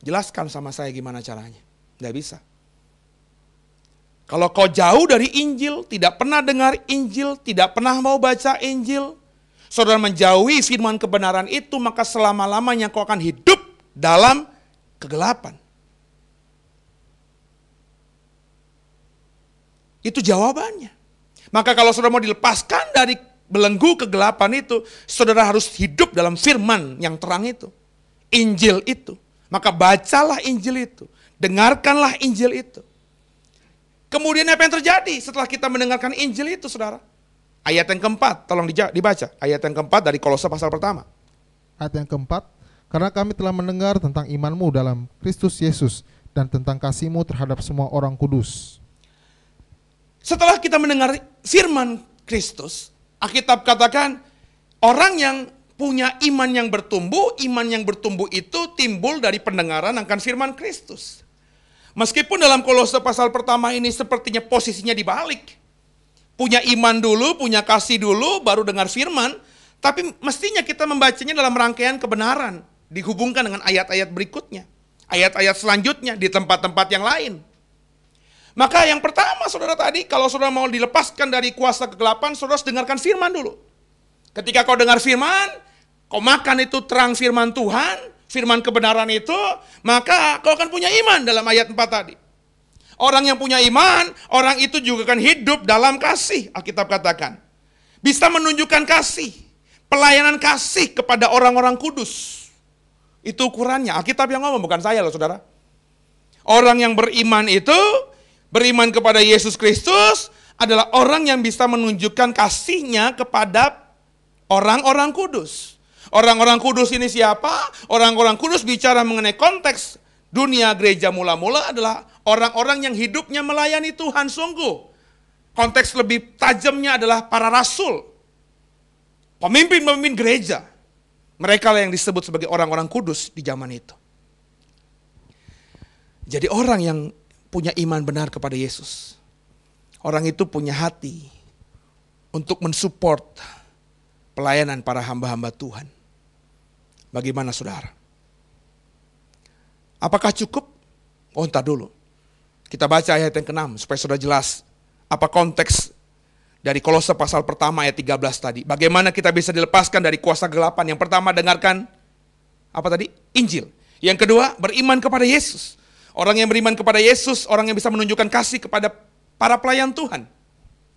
Jelaskan sama saya gimana caranya. Tidak bisa. Kalau kau jauh dari Injil, tidak pernah dengar Injil, tidak pernah mau baca Injil, saudara menjauhi firman kebenaran itu, maka selama-lamanya kau akan hidup dalam kegelapan. Itu jawabannya. Maka kalau saudara mau dilepaskan dari belenggu kegelapan itu, saudara harus hidup dalam firman yang terang itu. Injil itu. Maka bacalah Injil itu. Dengarkanlah Injil itu. Kemudian apa yang terjadi setelah kita mendengarkan Injil itu saudara? Ayat yang keempat, tolong dibaca. Ayat yang keempat dari kolose pasal pertama.
Ayat yang keempat, karena kami telah mendengar tentang imanmu dalam Kristus Yesus dan tentang kasihmu terhadap semua orang kudus.
Setelah kita mendengar firman Kristus, Alkitab katakan orang yang punya iman yang bertumbuh, iman yang bertumbuh itu timbul dari pendengaran akan firman Kristus. Meskipun dalam kolose pasal pertama ini sepertinya posisinya dibalik. Punya iman dulu, punya kasih dulu, baru dengar firman. Tapi mestinya kita membacanya dalam rangkaian kebenaran. Dihubungkan dengan ayat-ayat berikutnya. Ayat-ayat selanjutnya di tempat-tempat yang lain. Maka yang pertama saudara tadi, kalau saudara mau dilepaskan dari kuasa kegelapan, saudara harus dengarkan firman dulu. Ketika kau dengar firman, kau makan itu terang firman Tuhan, firman kebenaran itu, maka kau akan punya iman dalam ayat 4 tadi. Orang yang punya iman, orang itu juga akan hidup dalam kasih, Alkitab katakan. Bisa menunjukkan kasih, pelayanan kasih kepada orang-orang kudus. Itu ukurannya, Alkitab yang ngomong, bukan saya loh saudara. Orang yang beriman itu, beriman kepada Yesus Kristus, adalah orang yang bisa menunjukkan kasihnya kepada orang-orang kudus. Orang-orang kudus ini siapa? Orang-orang kudus bicara mengenai konteks dunia gereja mula-mula adalah orang-orang yang hidupnya melayani Tuhan sungguh. Konteks lebih tajamnya adalah para rasul. Pemimpin-pemimpin gereja. Mereka lah yang disebut sebagai orang-orang kudus di zaman itu. Jadi orang yang punya iman benar kepada Yesus. Orang itu punya hati untuk mensupport pelayanan para hamba-hamba Tuhan. Bagaimana saudara? Apakah cukup? Oh entah dulu. Kita baca ayat yang ke-6 supaya sudah jelas apa konteks dari kolose pasal pertama ayat 13 tadi. Bagaimana kita bisa dilepaskan dari kuasa gelapan. Yang pertama dengarkan apa tadi? Injil. Yang kedua beriman kepada Yesus. Orang yang beriman kepada Yesus, orang yang bisa menunjukkan kasih kepada para pelayan Tuhan.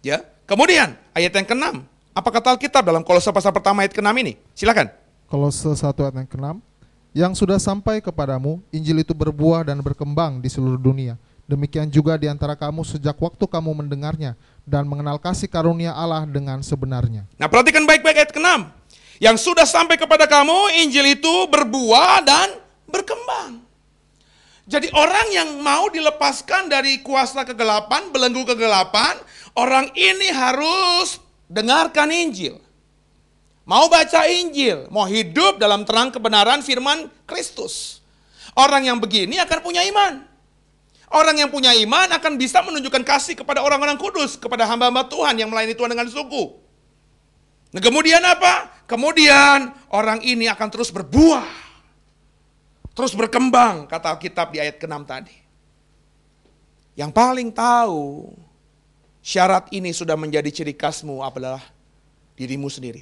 Ya. Kemudian ayat yang ke-6 apa kata Alkitab dalam Kolose pasal pertama ayat ke-6 ini? Silakan.
Kolose 1 ayat yang ke-6. Yang sudah sampai kepadamu, Injil itu berbuah dan berkembang di seluruh dunia. Demikian juga di antara kamu sejak waktu kamu mendengarnya dan mengenal kasih karunia Allah dengan sebenarnya.
Nah perhatikan baik-baik ayat ke-6. Yang sudah sampai kepada kamu, Injil itu berbuah dan berkembang. Jadi orang yang mau dilepaskan dari kuasa kegelapan, belenggu kegelapan, orang ini harus dengarkan Injil, mau baca Injil, mau hidup dalam terang kebenaran firman Kristus. Orang yang begini akan punya iman. Orang yang punya iman akan bisa menunjukkan kasih kepada orang-orang kudus, kepada hamba-hamba Tuhan yang melayani Tuhan dengan sungguh. Nah, kemudian apa? Kemudian orang ini akan terus berbuah. Terus berkembang, kata Alkitab di ayat ke-6 tadi. Yang paling tahu syarat ini sudah menjadi ciri khasmu adalah dirimu sendiri.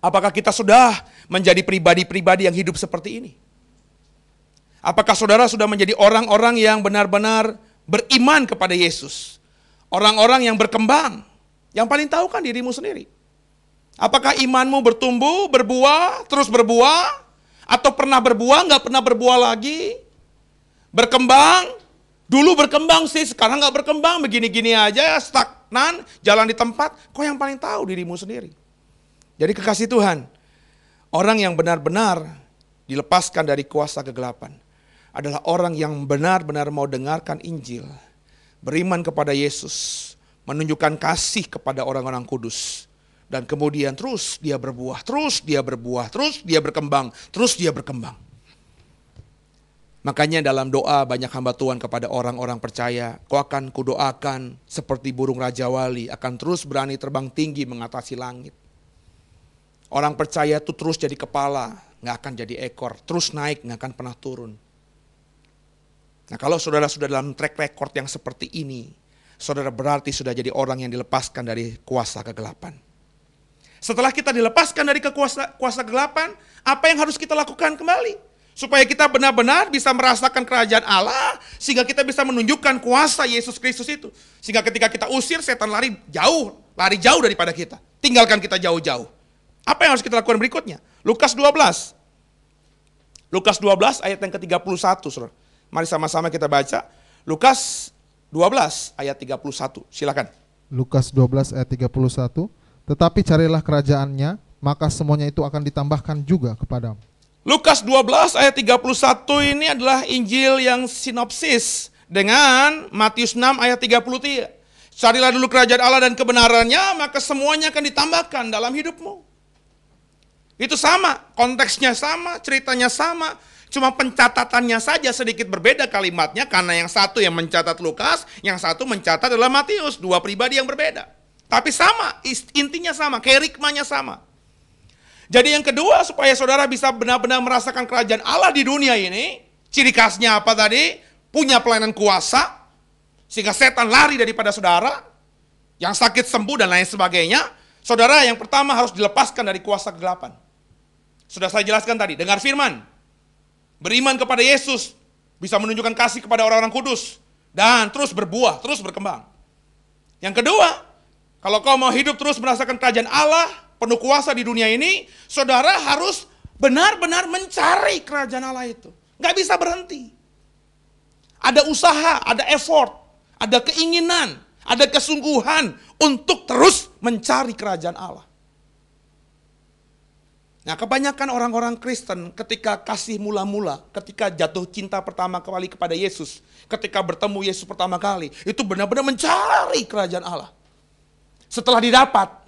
Apakah kita sudah menjadi pribadi-pribadi yang hidup seperti ini? Apakah saudara sudah menjadi orang-orang yang benar-benar beriman kepada Yesus? Orang-orang yang berkembang, yang paling tahu kan dirimu sendiri. Apakah imanmu bertumbuh, berbuah, terus berbuah? Atau pernah berbuah, nggak pernah berbuah lagi? Berkembang, Dulu berkembang sih, sekarang nggak berkembang, begini-gini aja, stagnan, jalan di tempat. Kau yang paling tahu dirimu sendiri. Jadi kekasih Tuhan, orang yang benar-benar dilepaskan dari kuasa kegelapan adalah orang yang benar-benar mau dengarkan Injil, beriman kepada Yesus, menunjukkan kasih kepada orang-orang kudus. Dan kemudian terus dia berbuah, terus dia berbuah, terus dia berkembang, terus dia berkembang. Makanya dalam doa banyak hamba Tuhan kepada orang-orang percaya, kau akan kudoakan seperti burung raja wali, akan terus berani terbang tinggi mengatasi langit. Orang percaya itu terus jadi kepala, nggak akan jadi ekor, terus naik, nggak akan pernah turun. Nah kalau saudara sudah dalam track record yang seperti ini, saudara berarti sudah jadi orang yang dilepaskan dari kuasa kegelapan. Setelah kita dilepaskan dari kekuasa kuasa kegelapan, apa yang harus kita lakukan kembali? Supaya kita benar-benar bisa merasakan kerajaan Allah, sehingga kita bisa menunjukkan kuasa Yesus Kristus itu. Sehingga ketika kita usir, setan lari jauh, lari jauh daripada kita. Tinggalkan kita jauh-jauh. Apa yang harus kita lakukan berikutnya? Lukas 12. Lukas 12 ayat yang ke-31, saudara. Mari sama-sama kita baca. Lukas 12 ayat 31, silakan.
Lukas 12 ayat 31. Tetapi carilah kerajaannya, maka semuanya itu akan ditambahkan juga kepadamu.
Lukas 12 ayat 31 ini adalah Injil yang sinopsis dengan Matius 6 ayat 33. Carilah dulu kerajaan Allah dan kebenarannya, maka semuanya akan ditambahkan dalam hidupmu. Itu sama, konteksnya sama, ceritanya sama, cuma pencatatannya saja sedikit berbeda kalimatnya karena yang satu yang mencatat Lukas, yang satu mencatat adalah Matius, dua pribadi yang berbeda. Tapi sama, intinya sama, kerikmanya sama. Jadi yang kedua supaya saudara bisa benar-benar merasakan kerajaan Allah di dunia ini, ciri khasnya apa tadi? Punya pelayanan kuasa, sehingga setan lari daripada saudara, yang sakit sembuh dan lain sebagainya. Saudara yang pertama harus dilepaskan dari kuasa kegelapan. Sudah saya jelaskan tadi, dengar firman. Beriman kepada Yesus, bisa menunjukkan kasih kepada orang-orang kudus. Dan terus berbuah, terus berkembang. Yang kedua, kalau kau mau hidup terus merasakan kerajaan Allah, penuh kuasa di dunia ini, saudara harus benar-benar mencari kerajaan Allah itu. Gak bisa berhenti. Ada usaha, ada effort, ada keinginan, ada kesungguhan untuk terus mencari kerajaan Allah. Nah kebanyakan orang-orang Kristen ketika kasih mula-mula, ketika jatuh cinta pertama kali kepada Yesus, ketika bertemu Yesus pertama kali, itu benar-benar mencari kerajaan Allah. Setelah didapat,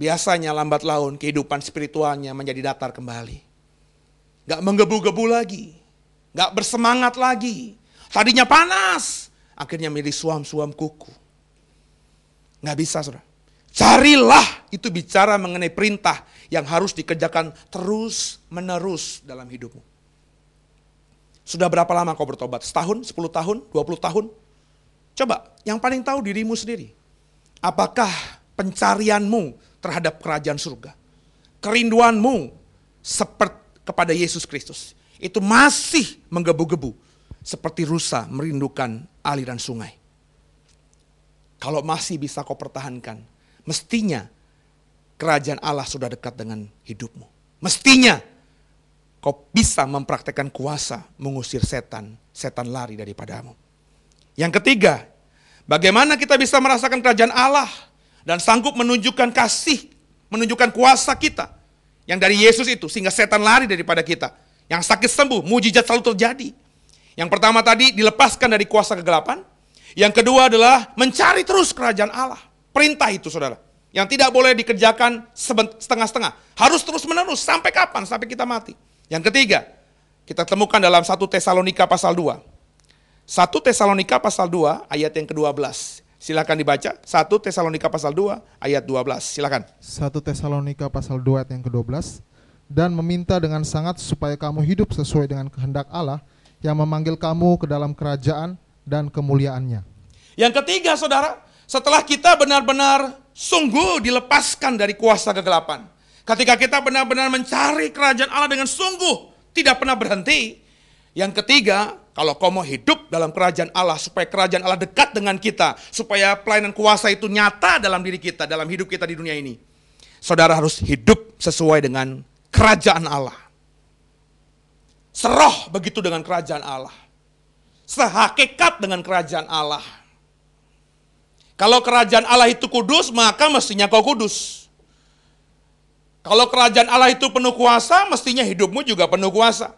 biasanya lambat laun kehidupan spiritualnya menjadi datar kembali. Gak menggebu-gebu lagi, gak bersemangat lagi. Tadinya panas, akhirnya menjadi suam-suam kuku. Gak bisa, saudara. Carilah itu bicara mengenai perintah yang harus dikerjakan terus-menerus dalam hidupmu. Sudah berapa lama kau bertobat? Setahun, sepuluh tahun, dua puluh tahun? Coba, yang paling tahu dirimu sendiri. Apakah pencarianmu terhadap kerajaan surga. Kerinduanmu seperti kepada Yesus Kristus itu masih menggebu-gebu seperti rusa merindukan aliran sungai. Kalau masih bisa kau pertahankan, mestinya kerajaan Allah sudah dekat dengan hidupmu. Mestinya kau bisa mempraktekkan kuasa mengusir setan, setan lari daripadamu. Yang ketiga, bagaimana kita bisa merasakan kerajaan Allah? dan sanggup menunjukkan kasih, menunjukkan kuasa kita yang dari Yesus itu sehingga setan lari daripada kita. Yang sakit sembuh, mujizat selalu terjadi. Yang pertama tadi dilepaskan dari kuasa kegelapan. Yang kedua adalah mencari terus kerajaan Allah. Perintah itu saudara. Yang tidak boleh dikerjakan setengah-setengah. Harus terus-menerus sampai kapan? Sampai kita mati. Yang ketiga, kita temukan dalam satu Tesalonika pasal 2. satu Tesalonika pasal 2 ayat yang ke-12. Silahkan dibaca 1 Tesalonika pasal 2 ayat 12. Silahkan.
1 Tesalonika pasal 2 ayat yang ke-12. Dan meminta dengan sangat supaya kamu hidup sesuai dengan kehendak Allah yang memanggil kamu ke dalam kerajaan dan kemuliaannya.
Yang ketiga saudara, setelah kita benar-benar sungguh dilepaskan dari kuasa kegelapan. Ketika kita benar-benar mencari kerajaan Allah dengan sungguh, tidak pernah berhenti. Yang ketiga, kalau kau mau hidup dalam kerajaan Allah, supaya kerajaan Allah dekat dengan kita, supaya pelayanan kuasa itu nyata dalam diri kita, dalam hidup kita di dunia ini. Saudara harus hidup sesuai dengan kerajaan Allah. Seroh begitu dengan kerajaan Allah. Sehakikat dengan kerajaan Allah. Kalau kerajaan Allah itu kudus, maka mestinya kau kudus. Kalau kerajaan Allah itu penuh kuasa, mestinya hidupmu juga penuh kuasa.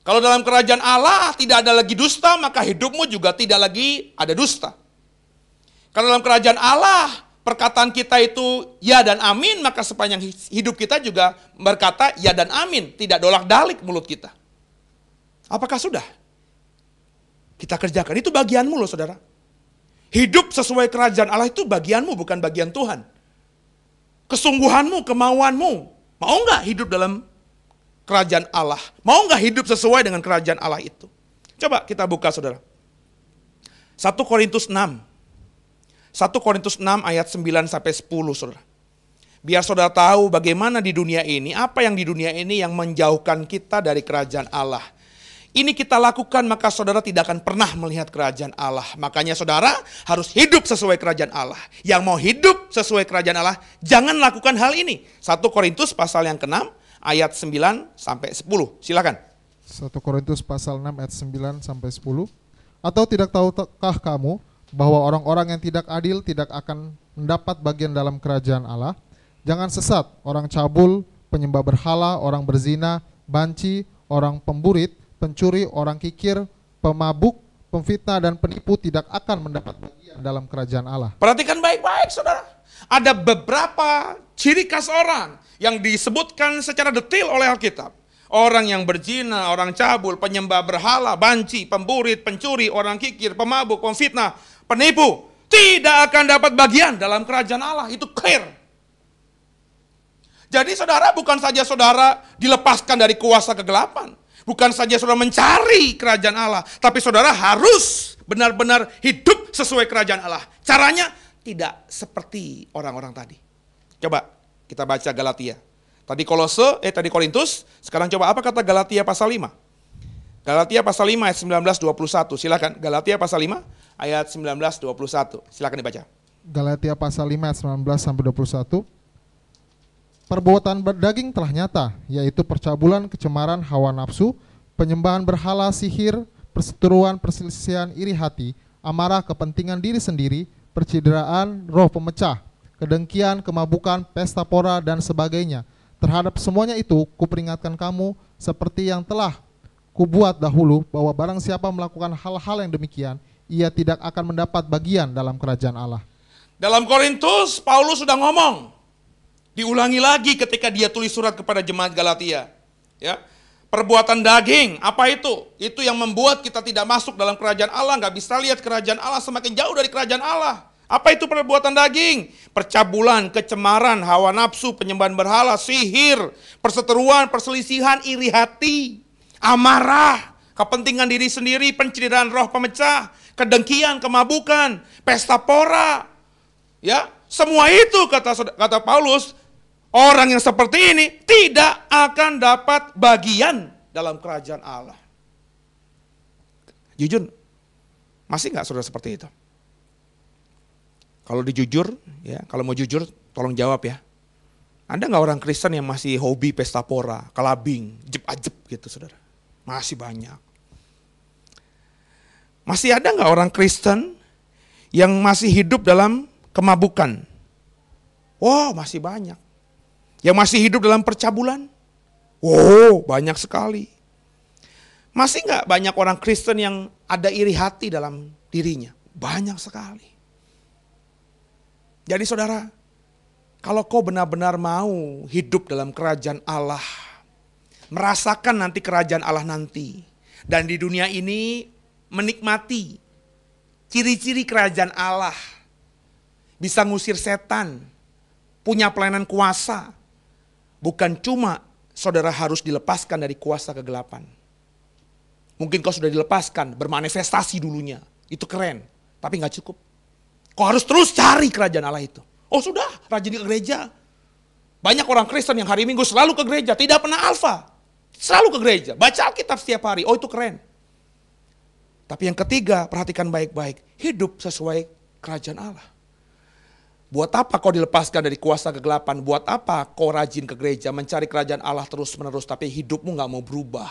Kalau dalam kerajaan Allah tidak ada lagi dusta, maka hidupmu juga tidak lagi ada dusta. Kalau dalam kerajaan Allah perkataan kita itu ya dan amin, maka sepanjang hidup kita juga berkata ya dan amin, tidak dolak-dalik mulut kita. Apakah sudah? Kita kerjakan, itu bagianmu loh saudara. Hidup sesuai kerajaan Allah itu bagianmu, bukan bagian Tuhan. Kesungguhanmu, kemauanmu. Mau nggak hidup dalam kerajaan Allah. Mau nggak hidup sesuai dengan kerajaan Allah itu? Coba kita buka saudara. 1 Korintus 6. 1 Korintus 6 ayat 9 sampai 10 saudara. Biar saudara tahu bagaimana di dunia ini, apa yang di dunia ini yang menjauhkan kita dari kerajaan Allah. Ini kita lakukan maka saudara tidak akan pernah melihat kerajaan Allah. Makanya saudara harus hidup sesuai kerajaan Allah. Yang mau hidup sesuai kerajaan Allah, jangan lakukan hal ini. 1 Korintus pasal yang ke-6 ayat 9 sampai 10. Silakan.
1 Korintus pasal 6 ayat 9 sampai 10. Atau tidak tahukah kamu bahwa orang-orang yang tidak adil tidak akan mendapat bagian dalam kerajaan Allah? Jangan sesat, orang cabul, penyembah berhala, orang berzina, banci, orang pemburit, pencuri, orang kikir, pemabuk, pemfitnah dan penipu tidak akan mendapat bagian dalam kerajaan Allah.
Perhatikan baik-baik saudara. Ada beberapa ciri khas orang yang disebutkan secara detail oleh Alkitab. Orang yang berzina, orang cabul, penyembah berhala, banci, pemburit, pencuri, orang kikir, pemabuk, pemfitnah, penipu, tidak akan dapat bagian dalam kerajaan Allah. Itu clear. Jadi saudara bukan saja saudara dilepaskan dari kuasa kegelapan. Bukan saja saudara mencari kerajaan Allah. Tapi saudara harus benar-benar hidup sesuai kerajaan Allah. Caranya tidak seperti orang-orang tadi. Coba kita baca Galatia. Tadi Kolose, eh tadi Korintus, sekarang coba apa kata Galatia pasal 5? Galatia pasal 5 ayat 19 21. Silakan Galatia pasal 5 ayat 19 21. Silakan dibaca.
Galatia pasal 5 ayat 19 sampai 21. Perbuatan berdaging telah nyata, yaitu percabulan, kecemaran, hawa nafsu, penyembahan berhala, sihir, perseteruan, perselisihan, iri hati, amarah, kepentingan diri sendiri, percideraan, roh pemecah, kedengkian, kemabukan, pesta pora, dan sebagainya. Terhadap semuanya itu, kuperingatkan kamu seperti yang telah kubuat dahulu bahwa barang siapa melakukan hal-hal yang demikian, ia tidak akan mendapat bagian dalam kerajaan Allah.
Dalam Korintus, Paulus sudah ngomong. Diulangi lagi ketika dia tulis surat kepada jemaat Galatia. Ya, perbuatan daging, apa itu? Itu yang membuat kita tidak masuk dalam kerajaan Allah, nggak bisa lihat kerajaan Allah, semakin jauh dari kerajaan Allah. Apa itu perbuatan daging? Percabulan, kecemaran, hawa nafsu, penyembahan berhala, sihir, perseteruan, perselisihan, iri hati, amarah, kepentingan diri sendiri, pencederaan roh pemecah, kedengkian, kemabukan, pesta pora. Ya, semua itu kata kata Paulus, orang yang seperti ini tidak akan dapat bagian dalam kerajaan Allah. Jujur, masih nggak saudara seperti itu? Kalau dijujur, ya, kalau mau jujur, tolong jawab ya. Ada nggak orang Kristen yang masih hobi pesta pora, kalabing, jep-ajep ah, gitu saudara. Masih banyak. Masih ada nggak orang Kristen yang masih hidup dalam kemabukan? Wow, masih banyak. Yang masih hidup dalam percabulan? Wow, banyak sekali. Masih nggak banyak orang Kristen yang ada iri hati dalam dirinya? Banyak sekali. Jadi saudara, kalau kau benar-benar mau hidup dalam kerajaan Allah, merasakan nanti kerajaan Allah nanti, dan di dunia ini menikmati ciri-ciri kerajaan Allah, bisa ngusir setan, punya pelayanan kuasa, bukan cuma saudara harus dilepaskan dari kuasa kegelapan. Mungkin kau sudah dilepaskan, bermanifestasi dulunya, itu keren, tapi nggak cukup Kau harus terus cari kerajaan Allah itu. Oh sudah, rajin ke gereja. Banyak orang Kristen yang hari Minggu selalu ke gereja, tidak pernah alfa. Selalu ke gereja, baca Alkitab setiap hari. Oh itu keren. Tapi yang ketiga, perhatikan baik-baik. Hidup sesuai kerajaan Allah. Buat apa kau dilepaskan dari kuasa kegelapan? Buat apa kau rajin ke gereja mencari kerajaan Allah terus-menerus tapi hidupmu gak mau berubah?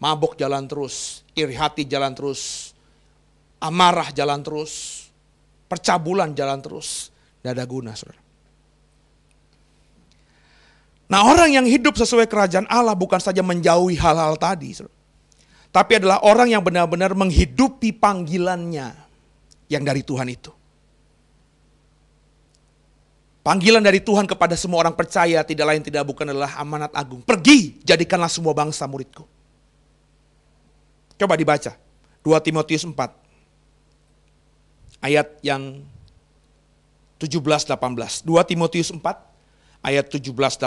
Mabok jalan terus, iri hati jalan terus, amarah jalan terus, percabulan jalan terus. Tidak ada guna saudara. Nah orang yang hidup sesuai kerajaan Allah bukan saja menjauhi hal-hal tadi. Saudara. Tapi adalah orang yang benar-benar menghidupi panggilannya yang dari Tuhan itu. Panggilan dari Tuhan kepada semua orang percaya tidak lain tidak bukan adalah amanat agung. Pergi, jadikanlah semua bangsa muridku. Coba dibaca. 2 Timotius 4 ayat yang 17 18.
2 Timotius 4
ayat 17 18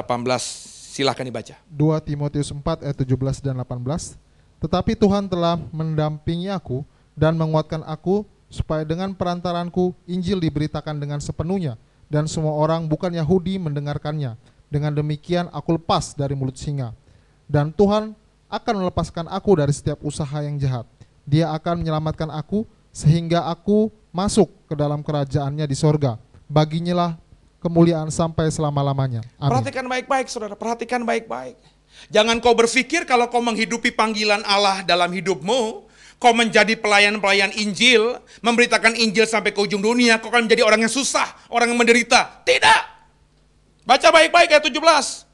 silahkan dibaca.
2 Timotius 4 ayat 17 dan 18. Tetapi Tuhan telah mendampingi aku dan menguatkan aku supaya dengan perantaranku Injil diberitakan dengan sepenuhnya dan semua orang bukan Yahudi mendengarkannya. Dengan demikian aku lepas dari mulut singa. Dan Tuhan akan melepaskan aku dari setiap usaha yang jahat. Dia akan menyelamatkan aku sehingga aku masuk ke dalam kerajaannya di sorga. Baginyalah kemuliaan sampai selama-lamanya. Perhatikan
baik-baik saudara, perhatikan baik-baik. Jangan kau berpikir kalau kau menghidupi panggilan Allah dalam hidupmu, kau menjadi pelayan-pelayan Injil, memberitakan Injil sampai ke ujung dunia, kau akan menjadi orang yang susah, orang yang menderita. Tidak. Baca baik-baik ayat 17.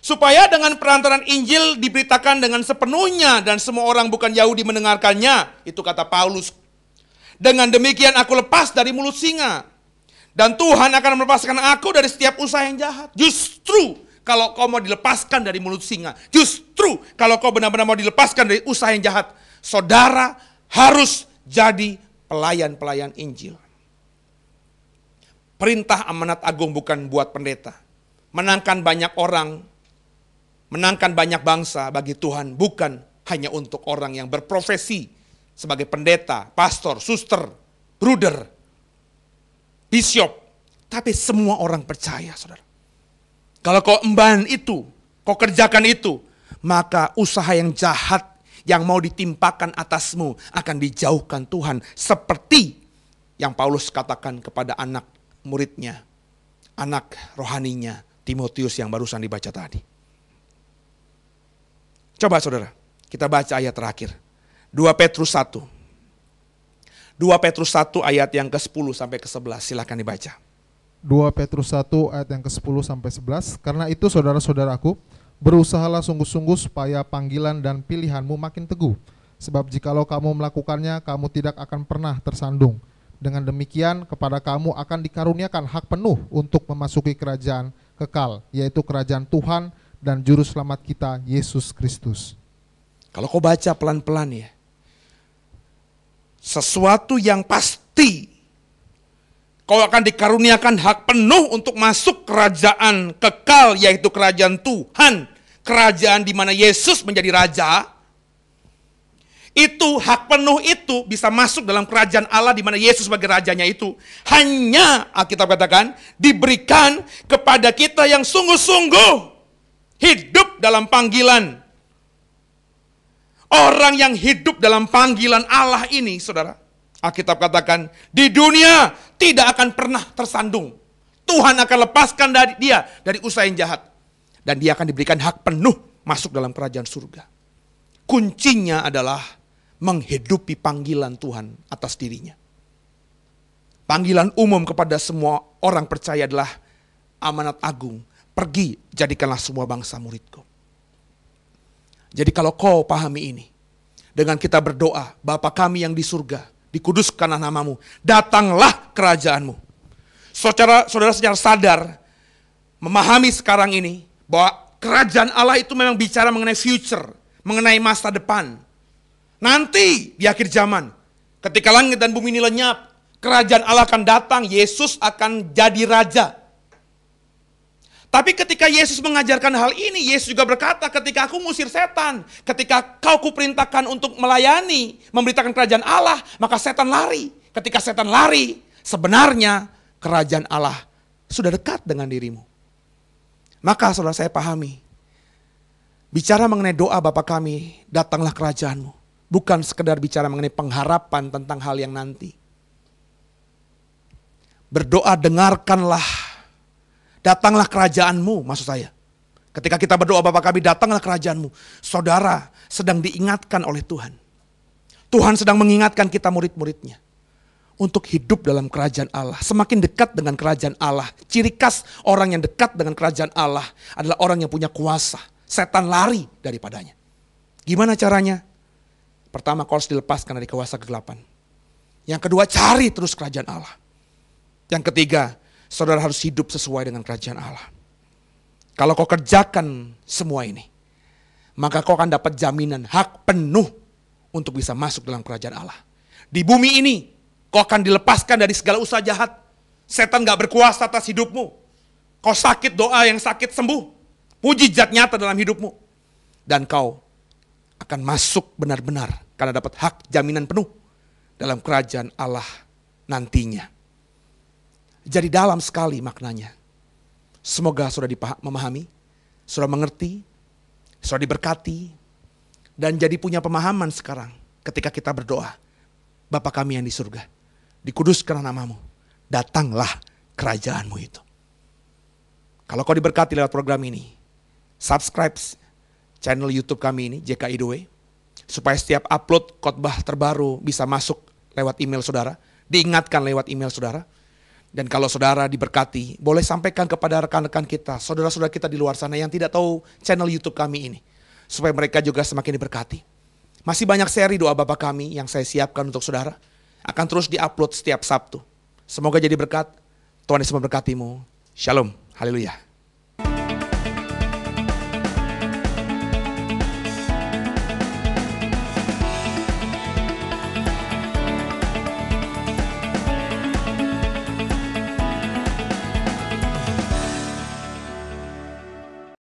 Supaya dengan perantaran Injil diberitakan dengan sepenuhnya dan semua orang bukan Yahudi mendengarkannya. Itu kata Paulus dengan demikian aku lepas dari mulut singa. Dan Tuhan akan melepaskan aku dari setiap usaha yang jahat. Justru kalau kau mau dilepaskan dari mulut singa. Justru kalau kau benar-benar mau dilepaskan dari usaha yang jahat. Saudara harus jadi pelayan-pelayan Injil. Perintah amanat agung bukan buat pendeta. Menangkan banyak orang, menangkan banyak bangsa bagi Tuhan bukan hanya untuk orang yang berprofesi sebagai pendeta, pastor, suster, bruder, bishop. Tapi semua orang percaya, saudara. Kalau kau emban itu, kau kerjakan itu, maka usaha yang jahat yang mau ditimpakan atasmu akan dijauhkan Tuhan. Seperti yang Paulus katakan kepada anak muridnya, anak rohaninya, Timotius yang barusan dibaca tadi. Coba saudara, kita baca ayat terakhir. 2 Petrus 1. 2 Petrus 1 ayat yang ke-10 sampai ke-11 silahkan dibaca.
2 Petrus 1 ayat yang ke-10 sampai 11. Karena itu saudara-saudaraku, berusahalah sungguh-sungguh supaya panggilan dan pilihanmu makin teguh. Sebab jikalau kamu melakukannya, kamu tidak akan pernah tersandung. Dengan demikian, kepada kamu akan dikaruniakan hak penuh untuk memasuki kerajaan kekal, yaitu kerajaan Tuhan dan Juru Selamat kita, Yesus Kristus. Kalau kau baca pelan-pelan ya, sesuatu
yang pasti. Kau akan dikaruniakan hak penuh untuk masuk kerajaan kekal, yaitu kerajaan Tuhan, kerajaan di mana Yesus menjadi raja. Itu hak penuh itu bisa masuk dalam kerajaan Allah di mana Yesus sebagai rajanya itu hanya Alkitab katakan diberikan kepada kita yang sungguh-sungguh hidup dalam panggilan Orang yang hidup dalam panggilan Allah ini, saudara, Alkitab katakan, di dunia tidak akan pernah tersandung. Tuhan akan lepaskan dari dia dari usaha yang jahat. Dan dia akan diberikan hak penuh masuk dalam kerajaan surga. Kuncinya adalah menghidupi panggilan Tuhan atas dirinya. Panggilan umum kepada semua orang percaya adalah amanat agung. Pergi, jadikanlah semua bangsa muridku. Jadi kalau kau pahami ini, dengan kita berdoa, Bapa kami yang di surga, dikuduskanlah namamu, datanglah kerajaanmu. Saudara, saudara secara sadar memahami sekarang ini bahwa kerajaan Allah itu memang bicara mengenai future, mengenai masa depan. Nanti di akhir zaman, ketika langit dan bumi ini lenyap, kerajaan Allah akan datang, Yesus akan jadi raja. Tapi ketika Yesus mengajarkan hal ini, Yesus juga berkata, ketika aku musir setan, ketika kau kuperintahkan untuk melayani, memberitakan kerajaan Allah, maka setan lari. Ketika setan lari, sebenarnya kerajaan Allah sudah dekat dengan dirimu. Maka saudara saya pahami, bicara mengenai doa Bapak kami, datanglah kerajaanmu. Bukan sekedar bicara mengenai pengharapan tentang hal yang nanti. Berdoa dengarkanlah Datanglah kerajaanmu, maksud saya. Ketika kita berdoa Bapak kami, datanglah kerajaanmu. Saudara sedang diingatkan oleh Tuhan. Tuhan sedang mengingatkan kita murid-muridnya. Untuk hidup dalam kerajaan Allah. Semakin dekat dengan kerajaan Allah. Ciri khas orang yang dekat dengan kerajaan Allah adalah orang yang punya kuasa. Setan lari daripadanya. Gimana caranya? Pertama, kau harus dilepaskan dari kuasa kegelapan. Yang kedua, cari terus kerajaan Allah. Yang ketiga, Saudara harus hidup sesuai dengan kerajaan Allah. Kalau kau kerjakan semua ini, maka kau akan dapat jaminan hak penuh untuk bisa masuk dalam kerajaan Allah. Di bumi ini, kau akan dilepaskan dari segala usaha jahat. Setan gak berkuasa atas hidupmu. Kau sakit doa yang sakit sembuh. Puji jat nyata dalam hidupmu. Dan kau akan masuk benar-benar karena dapat hak jaminan penuh dalam kerajaan Allah nantinya. Jadi dalam sekali maknanya. Semoga sudah memahami, sudah mengerti, sudah diberkati, dan jadi punya pemahaman sekarang ketika kita berdoa. Bapa kami yang di surga, dikuduskan namamu, datanglah kerajaanmu itu. Kalau kau diberkati lewat program ini, subscribe channel YouTube kami ini, JKI The supaya setiap upload khotbah terbaru bisa masuk lewat email saudara, diingatkan lewat email saudara, dan kalau saudara diberkati, boleh sampaikan kepada rekan-rekan kita, saudara-saudara kita di luar sana yang tidak tahu channel YouTube kami ini. Supaya mereka juga semakin diberkati. Masih banyak seri doa Bapak kami yang saya siapkan untuk saudara. Akan terus diupload setiap Sabtu. Semoga jadi berkat. Tuhan Yesus memberkatimu. Shalom. Haleluya.